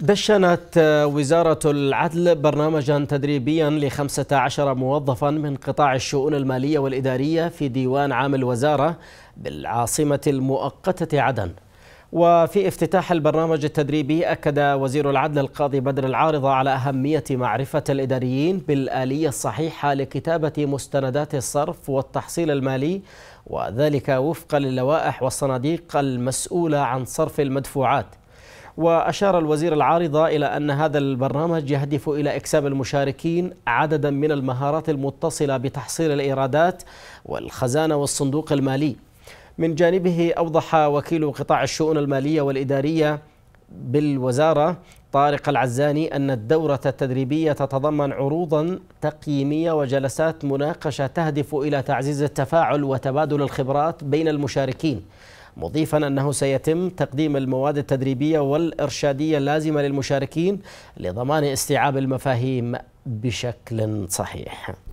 دشنت آه، وزارة العدل برنامجا تدريبيا لخمسة عشر موظفا من قطاع الشؤون المالية والإدارية في ديوان عام الوزارة بالعاصمة المؤقتة عدن وفي افتتاح البرنامج التدريبي أكد وزير العدل القاضي بدر العارضة على أهمية معرفة الإداريين بالآلية الصحيحة لكتابة مستندات الصرف والتحصيل المالي وذلك وفقا للوائح والصناديق المسؤولة عن صرف المدفوعات وأشار الوزير العارضة إلى أن هذا البرنامج يهدف إلى إكساب المشاركين عددا من المهارات المتصلة بتحصيل الإيرادات والخزانة والصندوق المالي من جانبه أوضح وكيل قطاع الشؤون المالية والإدارية بالوزارة طارق العزاني أن الدورة التدريبية تتضمن عروضا تقييمية وجلسات مناقشة تهدف إلى تعزيز التفاعل وتبادل الخبرات بين المشاركين مضيفا أنه سيتم تقديم المواد التدريبية والإرشادية اللازمة للمشاركين لضمان استيعاب المفاهيم بشكل صحيح